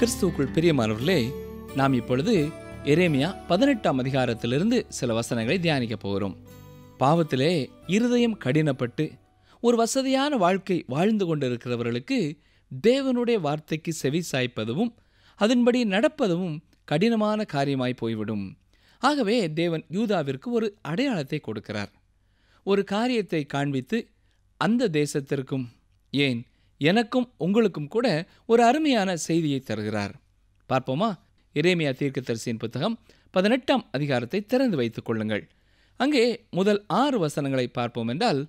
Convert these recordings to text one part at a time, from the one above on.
கிறிஸ்துவுக்குள் பிரியமானவர்களே நாம் இப்பொழுது எரேமியா பதினெட்டாம் அதிகாரத்திலிருந்து சில வசனங்களை தியானிக்க போகிறோம் பாவத்திலே இருதயம் கடினப்பட்டு ஒரு வசதியான வாழ்க்கை வாழ்ந்து கொண்டிருக்கிறவர்களுக்கு தேவனுடைய வார்த்தைக்கு செவி சாய்ப்பதும் அதன்படி நடப்பதும் கடினமான காரியமாய் போய்விடும் ஆகவே தேவன் யூதாவிற்கு ஒரு அடையாளத்தை கொடுக்கிறார் ஒரு காரியத்தை காண்பித்து அந்த தேசத்திற்கும் ஏன் எனக்கும் உங்களுக்கும் கூட ஒரு அருமையான செய்தியை தருகிறார் பார்ப்போமா இரேமியா தீர்க்கத்தரிசியின் புத்தகம் பதினெட்டாம் அதிகாரத்தை திறந்து வைத்துக் கொள்ளுங்கள் அங்கே முதல் ஆறு வசனங்களை பார்ப்போம் என்றால்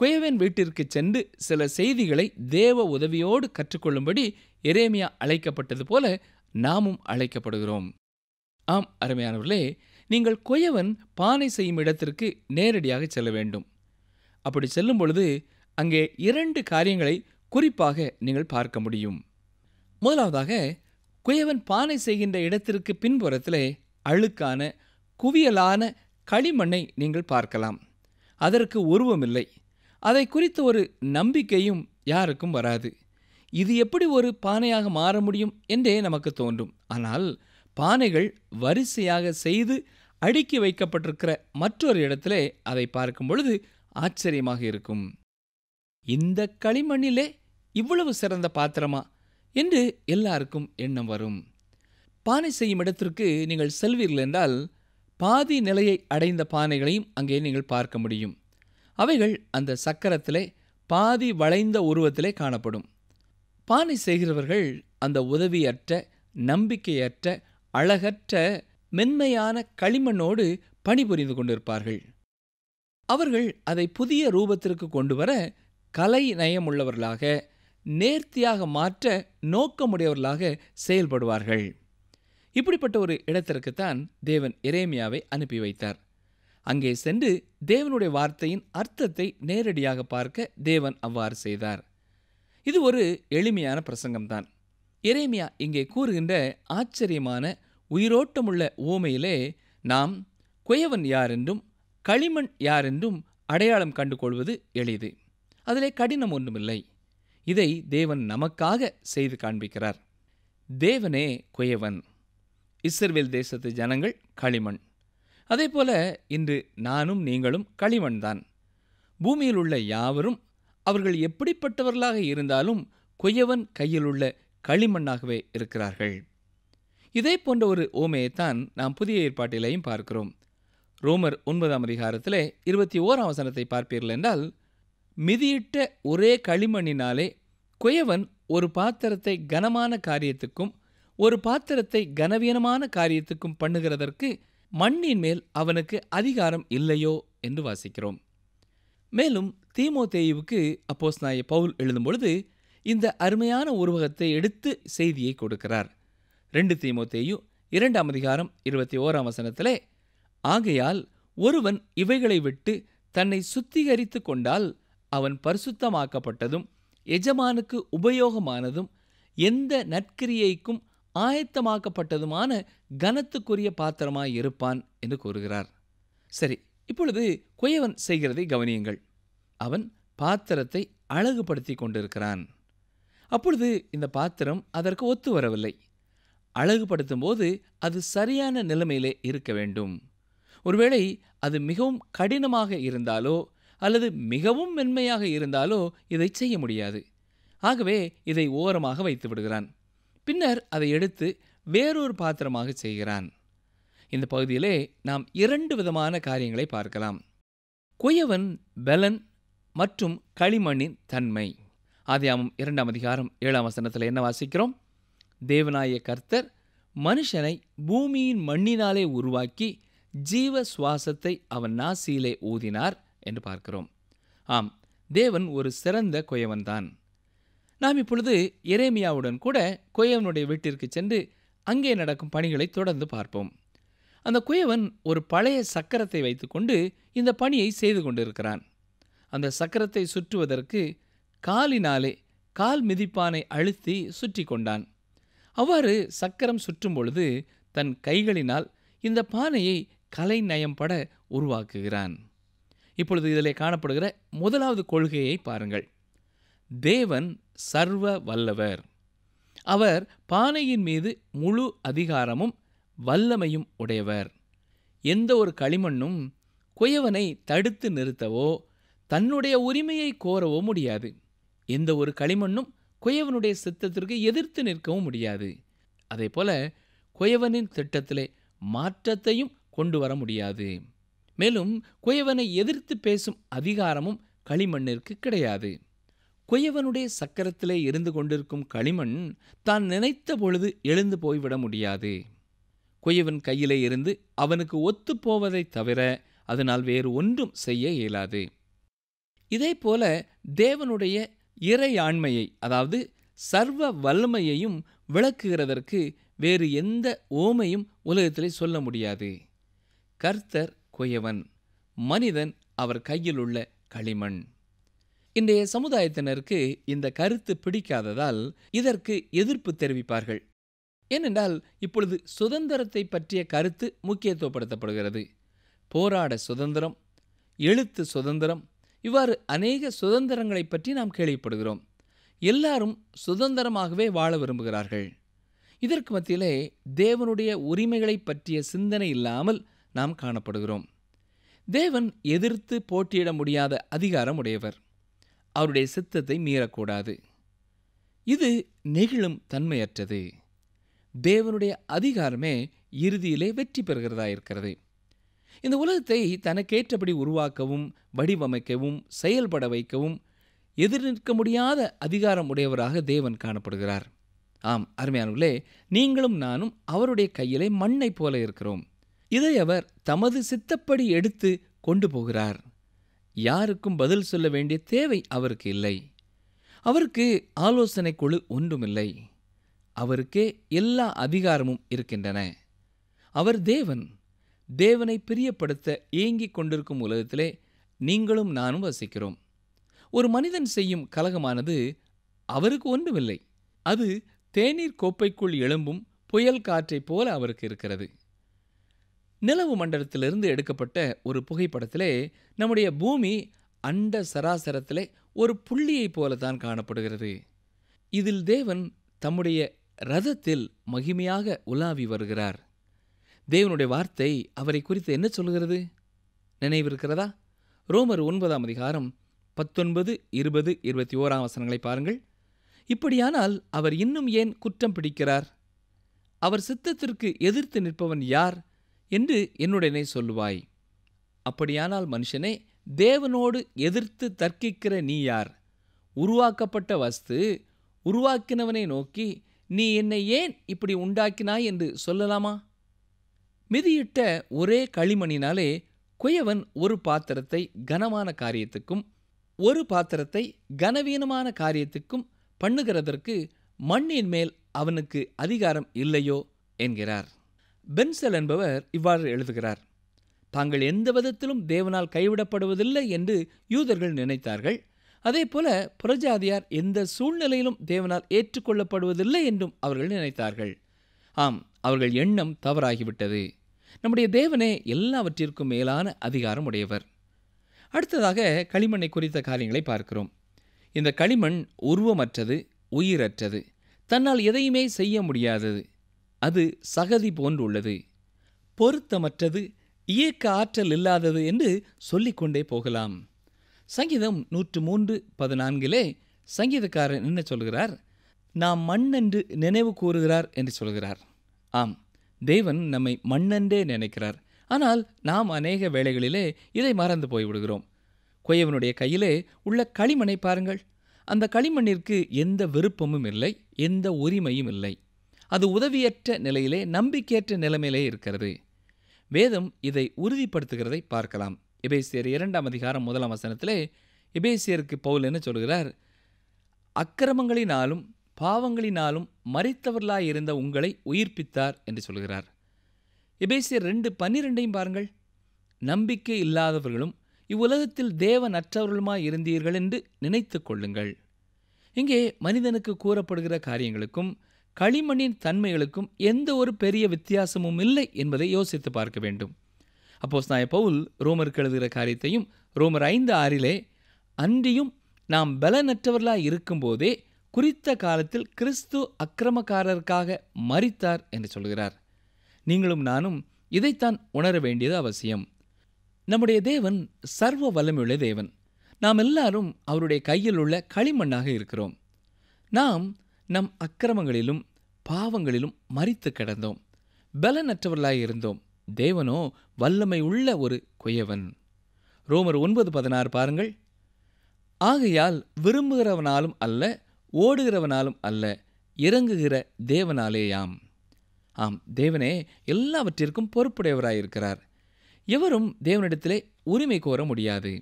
குயவன் வீட்டிற்கு சென்று சில செய்திகளை தேவ உதவியோடு கற்றுக்கொள்ளும்படி எரேமியா அழைக்கப்பட்டது போல நாமும் அழைக்கப்படுகிறோம் ஆம் அருமையானவர்களே நீங்கள் குயவன் பானை செய்யும் இடத்திற்கு நேரடியாக செல்ல வேண்டும் அப்படி செல்லும் பொழுது அங்கே இரண்டு காரியங்களை குறிப்பாக நீங்கள் பார்க்க முடியும் முதலாவதாக குயவன் பானை செய்கின்ற இடத்திற்கு பின்புறத்திலே அழுக்கான குவியலான களிமண்ணை நீங்கள் பார்க்கலாம் அதற்கு உருவமில்லை அதை குறித்த ஒரு நம்பிக்கையும் யாருக்கும் வராது இது எப்படி ஒரு பானையாக மாற முடியும் என்றே நமக்கு தோன்றும் ஆனால் பானைகள் வரிசையாக செய்து அடுக்கி வைக்கப்பட்டிருக்கிற மற்றொரு இடத்திலே அதை பார்க்கும் பொழுது ஆச்சரியமாக இருக்கும் இந்த களிமண்ணிலே இவ்வளவு சிறந்த பாத்திரமா என்று எல்லாருக்கும் எண்ணம் வரும் பானை செய்யும் இடத்திற்கு நீங்கள் செல்வீர்கள் என்றால் பாதி நிலையை அடைந்த பானைகளையும் அங்கே நீங்கள் பார்க்க முடியும் அவைகள் அந்த சக்கரத்திலே பாதி வளைந்த உருவத்திலே காணப்படும் பானை செய்கிறவர்கள் அந்த உதவியற்ற நம்பிக்கையற்ற அழகற்ற மென்மையான களிமண்ணோடு பணிபுரிந்து கொண்டிருப்பார்கள் அவர்கள் அதை புதிய ரூபத்திற்கு கொண்டு வர கலை நயமுள்ளவர்களாக நேர்த்தியாக மாற்ற நோக்கமுடையவர்களாக செயல்படுவார்கள் இப்படிப்பட்ட ஒரு இடத்திற்குத்தான் தேவன் இரேமியாவை அனுப்பி வைத்தார் அங்கே சென்று தேவனுடைய வார்த்தையின் அர்த்தத்தை நேரடியாக பார்க்க தேவன் அவ்வாறு செய்தார் இது ஒரு எளிமையான பிரசங்கம்தான் இரேமியா இங்கே கூறுகின்ற ஆச்சரியமான உயிரோட்டமுள்ள ஊமையிலே நாம் குயவன் யாரென்றும் களிமண் யாரென்றும் அடையாளம் கண்டு கொள்வது எளிது அதிலே கடினம் ஒன்றுமில்லை இதை தேவன் நமக்காக செய்து காண்பிக்கிறார் தேவனே குயவன் இஸ்ரேல் தேசத்து ஜனங்கள் களிமண் அதே போல இன்று நானும் நீங்களும் களிமண் தான் பூமியில் உள்ள யாவரும் அவர்கள் எப்படிப்பட்டவர்களாக இருந்தாலும் கொய்யவன் கையில் உள்ள களிமண்ணாகவே இருக்கிறார்கள் இதே போன்ற ஒரு ஓமையைத்தான் நாம் புதிய ஏற்பாட்டிலையும் பார்க்கிறோம் ரோமர் ஒன்பதாம் அதிகாரத்திலே இருபத்தி ஓராம் வசனத்தை பார்ப்பீர்கள் என்றால் மிதியிட்ட ஒரே களிமண்ணினாலே குயவன் ஒரு பாத்திரத்தை கனமான காரியத்துக்கும் ஒரு பாத்திரத்தை கனவீனமான காரியத்துக்கும் பண்ணுகிறதற்கு மண்ணின் மேல் அவனுக்கு அதிகாரம் இல்லையோ என்று வாசிக்கிறோம் மேலும் தீமோ தேயுவுக்கு அப்போஸ் நாய பவுல் எழுதும்பொழுது இந்த அருமையான உருவகத்தை எடுத்து செய்தியை கொடுக்கிறார் ரெண்டு தீமோ தேயு இரண்டாம் அதிகாரம் இருபத்தி ஓராம் வசனத்திலே ஆகையால் ஒருவன் இவைகளை விட்டு தன்னை சுத்திகரித்து கொண்டால் அவன் பரிசுத்தமாக்கப்பட்டதும் எஜமானுக்கு உபயோகமானதும் எந்த நற்கிரியைக்கும் ஆயத்தமாக்கப்பட்டதுமான கனத்துக்குரிய பாத்திரமாய் இருப்பான் என்று கூறுகிறார் சரி இப்பொழுது குயவன் செய்கிறதை கவனியுங்கள் அவன் பாத்திரத்தை அழகுபடுத்தி கொண்டிருக்கிறான் அப்பொழுது இந்த பாத்திரம் அதற்கு ஒத்து வரவில்லை அழகுபடுத்தும் போது அது சரியான நிலைமையிலே இருக்க வேண்டும் ஒருவேளை அது மிகவும் கடினமாக இருந்தாலோ அல்லது மிகவும் மென்மையாக இருந்தாலோ இதை செய்ய முடியாது ஆகவே இதை ஓரமாக வைத்து விடுகிறான் பின்னர் அதை எடுத்து வேறொரு பாத்திரமாக செய்கிறான் இந்த பகுதியிலே நாம் இரண்டு விதமான காரியங்களை பார்க்கலாம் குயவன் பெலன் மற்றும் களிமண்ணின் தன்மை ஆதியாமம் இரண்டாம் அதிகாரம் ஏழாம் வசனத்தில் என்ன வாசிக்கிறோம் தேவனாய கர்த்தர் மனுஷனை பூமியின் மண்ணினாலே உருவாக்கி ஜீவ சுவாசத்தை அவன் நாசியிலே ஊதினார் என்று பார்க்கிறோம் ஆம் தேவன் ஒரு சிறந்த குயவன்தான் நாம் இப்பொழுது எரேமியாவுடன் கூட குயவனுடைய வீட்டிற்கு சென்று அங்கே நடக்கும் பணிகளை தொடர்ந்து பார்ப்போம் அந்த குயவன் ஒரு பழைய சக்கரத்தை வைத்துக்கொண்டு இந்த பணியை செய்து கொண்டிருக்கிறான் அந்த சக்கரத்தை சுற்றுவதற்கு காலினாலே கால் மிதிப்பானை அழுத்தி சுற்றி கொண்டான் அவ்வாறு சக்கரம் சுற்றும் பொழுது தன் கைகளினால் இந்த பானையை கலை நயம்பட உருவாக்குகிறான் இப்பொழுது இதிலே காணப்படுகிற முதலாவது கொள்கையை பாருங்கள் தேவன் சர்வ வல்லவர் அவர் பானையின் மீது முழு அதிகாரமும் வல்லமையும் உடையவர் எந்த ஒரு களிமண்ணும் குயவனை தடுத்து நிறுத்தவோ தன்னுடைய உரிமையை கோரவோ முடியாது எந்த ஒரு களிமண்ணும் குயவனுடைய சித்தத்திற்கு எதிர்த்து நிற்கவும் முடியாது அதே போல குயவனின் திட்டத்திலே மாற்றத்தையும் கொண்டு வர முடியாது மேலும் குயவனை எதிர்த்து பேசும் அதிகாரமும் களிமண்ணிற்கு கிடையாது குயவனுடைய சக்கரத்திலே இருந்து கொண்டிருக்கும் களிமண் தான் நினைத்த பொழுது எழுந்து போய்விட முடியாது குயவன் கையிலே இருந்து அவனுக்கு ஒத்துப்போவதை தவிர அதனால் வேறு ஒன்றும் செய்ய இயலாது இதே போல தேவனுடைய இறையாண்மையை அதாவது சர்வ வல்லமையையும் விளக்குகிறதற்கு வேறு எந்த ஓமையும் உலகத்திலே சொல்ல முடியாது கர்த்தர் குயவன் மனிதன் அவர் கையில் உள்ள களிமண் இன்றைய சமுதாயத்தினருக்கு இந்த கருத்து பிடிக்காததால் இதற்கு எதிர்ப்பு தெரிவிப்பார்கள் ஏனென்றால் இப்பொழுது சுதந்திரத்தை பற்றிய கருத்து முக்கியத்துவப்படுத்தப்படுகிறது போராட சுதந்திரம் எழுத்து சுதந்திரம் இவ்வாறு அநேக சுதந்திரங்களை பற்றி நாம் கேள்விப்படுகிறோம் எல்லாரும் சுதந்திரமாகவே வாழ விரும்புகிறார்கள் இதற்கு மத்தியிலே தேவனுடைய உரிமைகளை பற்றிய சிந்தனை இல்லாமல் நாம் காணப்படுகிறோம் தேவன் எதிர்த்து போட்டியிட முடியாத அதிகாரம் உடையவர் அவருடைய சித்தத்தை மீறக்கூடாது இது நெகிழும் தன்மையற்றது தேவனுடைய அதிகாரமே இறுதியிலே வெற்றி பெறுகிறதா இருக்கிறது இந்த உலகத்தை தனக்கேற்றபடி உருவாக்கவும் வடிவமைக்கவும் செயல்பட வைக்கவும் எதிர்நிற்க முடியாத அதிகாரம் உடையவராக தேவன் காணப்படுகிறார் ஆம் அருமையானவர்களே நீங்களும் நானும் அவருடைய கையிலே மண்ணை போல இருக்கிறோம் இதை அவர் தமது சித்தப்படி எடுத்து கொண்டு போகிறார் யாருக்கும் பதில் சொல்ல வேண்டிய தேவை அவருக்கு இல்லை அவருக்கு ஆலோசனை குழு ஒன்றுமில்லை அவருக்கே எல்லா அதிகாரமும் இருக்கின்றன அவர் தேவன் தேவனை பிரியப்படுத்த ஏங்கிக் கொண்டிருக்கும் உலகத்திலே நீங்களும் நானும் வசிக்கிறோம் ஒரு மனிதன் செய்யும் கலகமானது அவருக்கு ஒன்றுமில்லை அது தேநீர் கோப்பைக்குள் எழும்பும் புயல் காற்றைப் போல அவருக்கு இருக்கிறது நிலவு மண்டலத்திலிருந்து எடுக்கப்பட்ட ஒரு புகைப்படத்திலே நம்முடைய பூமி அண்ட சராசரத்திலே ஒரு புள்ளியைப் போல தான் காணப்படுகிறது இதில் தேவன் தம்முடைய ரதத்தில் மகிமையாக உலாவி வருகிறார் தேவனுடைய வார்த்தை அவரை குறித்து என்ன சொல்கிறது நினைவிருக்கிறதா ரோமர் ஒன்பதாம் அதிகாரம் பத்தொன்பது இருபது இருபத்தி ஓராம் வசனங்களை பாருங்கள் இப்படியானால் அவர் இன்னும் ஏன் குற்றம் பிடிக்கிறார் அவர் சித்தத்திற்கு எதிர்த்து நிற்பவன் யார் என்று என்னுடனே சொல்லுவாய் அப்படியானால் மனுஷனே தேவனோடு எதிர்த்து தர்க்கிக்கிற நீ யார் உருவாக்கப்பட்ட வஸ்து உருவாக்கினவனை நோக்கி நீ என்னை ஏன் இப்படி உண்டாக்கினாய் என்று சொல்லலாமா மிதியிட்ட ஒரே களிமணினாலே குயவன் ஒரு பாத்திரத்தை கனமான காரியத்துக்கும் ஒரு பாத்திரத்தை கனவீனமான காரியத்துக்கும் பண்ணுகிறதற்கு மண்ணின் மேல் அவனுக்கு அதிகாரம் இல்லையோ என்கிறார் பென்சல் என்பவர் இவ்வாறு எழுதுகிறார் தாங்கள் எந்த விதத்திலும் தேவனால் கைவிடப்படுவதில்லை என்று யூதர்கள் நினைத்தார்கள் அதே போல புரஜாதியார் எந்த சூழ்நிலையிலும் தேவனால் ஏற்றுக்கொள்ளப்படுவதில்லை என்றும் அவர்கள் நினைத்தார்கள் ஆம் அவர்கள் எண்ணம் தவறாகிவிட்டது நம்முடைய தேவனே எல்லாவற்றிற்கும் மேலான அதிகாரம் உடையவர் அடுத்ததாக களிமண்ணை குறித்த காரியங்களை பார்க்கிறோம் இந்த களிமண் உருவமற்றது உயிரற்றது தன்னால் எதையுமே செய்ய முடியாதது அது சகதி போன்றுள்ளது பொருத்தமற்றது இயக்க ஆற்றல் இல்லாதது என்று சொல்லிக்கொண்டே போகலாம் சங்கீதம் நூற்று மூன்று பதினான்கிலே சங்கீதக்காரர் என்ன சொல்கிறார் நாம் மண்ணென்று நினைவு கூறுகிறார் என்று சொல்கிறார் ஆம் தேவன் நம்மை மண்ணென்றே நினைக்கிறார் ஆனால் நாம் அநேக வேளைகளிலே இதை மறந்து போய்விடுகிறோம் கொய்யவனுடைய கையிலே உள்ள களிமனை பாருங்கள் அந்த களிமண்ணிற்கு எந்த விருப்பமும் இல்லை எந்த உரிமையும் இல்லை அது உதவியற்ற நிலையிலே நம்பிக்கையற்ற நிலைமையிலே இருக்கிறது வேதம் இதை உறுதிப்படுத்துகிறதை பார்க்கலாம் எபேசியர் இரண்டாம் அதிகாரம் முதலாம் வசனத்திலே எபேசியருக்கு பவுல் என்ன சொல்கிறார் அக்கிரமங்களினாலும் பாவங்களினாலும் மறித்தவர்களாயிருந்த உங்களை உயிர்ப்பித்தார் என்று சொல்கிறார் எபேசியர் ரெண்டு பன்னிரெண்டையும் பாருங்கள் நம்பிக்கை இல்லாதவர்களும் இவ்வுலகத்தில் தேவ நற்றவர்களுமாய் இருந்தீர்கள் என்று நினைத்து கொள்ளுங்கள் இங்கே மனிதனுக்கு கூறப்படுகிற காரியங்களுக்கும் களிமண்ணின் தன்மைகளுக்கும் எந்த ஒரு பெரிய வித்தியாசமும் இல்லை என்பதை யோசித்து பார்க்க வேண்டும் அப்போஸ் நான் பவுல் ரோமருக்கு எழுதுகிற காரியத்தையும் ரோமர் ஐந்து ஆறிலே அன்றியும் நாம் பலனற்றவர்களாக இருக்கும்போதே குறித்த காலத்தில் கிறிஸ்து அக்கிரமக்காரருக்காக மறித்தார் என்று சொல்கிறார் நீங்களும் நானும் இதைத்தான் உணர வேண்டியது அவசியம் நம்முடைய தேவன் சர்வ வல்லமையுள்ள தேவன் நாம் எல்லாரும் அவருடைய கையில் உள்ள களிமண்ணாக இருக்கிறோம் நாம் நம் அக்கிரமங்களிலும் பாவங்களிலும் மறித்து கிடந்தோம் பலனற்றவர்களாய் இருந்தோம் தேவனோ வல்லமை உள்ள ஒரு குயவன் ரோமர் ஒன்பது பதினாறு பாருங்கள் ஆகையால் விரும்புகிறவனாலும் அல்ல ஓடுகிறவனாலும் அல்ல இறங்குகிற தேவனாலேயாம் ஆம் தேவனே எல்லாவற்றிற்கும் பொறுப்புடையவராயிருக்கிறார் எவரும் தேவனிடத்திலே உரிமை கோர முடியாது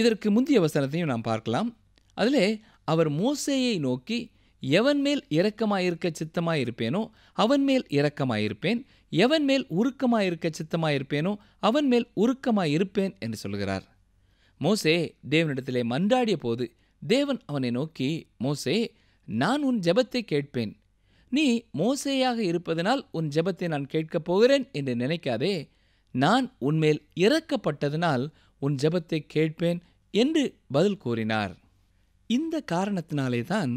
இதற்கு முந்தைய வசனத்தையும் நாம் பார்க்கலாம் அதிலே அவர் மோசேயை நோக்கி எவன் மேல் இரக்கமாயிருக்க சித்தமாயிருப்பேனோ அவன் மேல் இரக்கமாயிருப்பேன் எவன் மேல் உருக்கமாயிருக்க சித்தமாயிருப்பேனோ அவன் மேல் உருக்கமாயிருப்பேன் என்று சொல்கிறார் மோசே தேவனிடத்திலே மன்றாடிய போது தேவன் அவனை நோக்கி மோசே நான் உன் ஜெபத்தை கேட்பேன் நீ மோசேயாக இருப்பதனால் உன் ஜெபத்தை நான் கேட்கப் போகிறேன் என்று நினைக்காதே நான் உன்மேல் இறக்கப்பட்டதனால் உன் ஜெபத்தை கேட்பேன் என்று பதில் கூறினார் இந்த காரணத்தினாலே தான்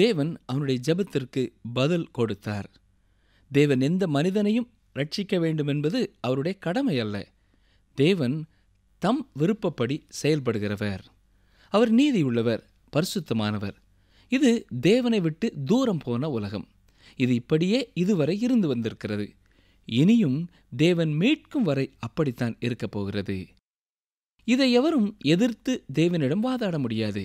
தேவன் அவனுடைய ஜபத்திற்கு பதில் கொடுத்தார் தேவன் எந்த மனிதனையும் ரட்சிக்க வேண்டும் என்பது அவருடைய கடமை அல்ல தேவன் தம் விருப்பப்படி செயல்படுகிறவர் அவர் நீதி உள்ளவர் பரிசுத்தமானவர் இது தேவனை விட்டு தூரம் போன உலகம் இது இப்படியே இதுவரை இருந்து வந்திருக்கிறது இனியும் தேவன் மீட்கும் வரை அப்படித்தான் இருக்கப் போகிறது இதை எவரும் எதிர்த்து தேவனிடம் வாதாட முடியாது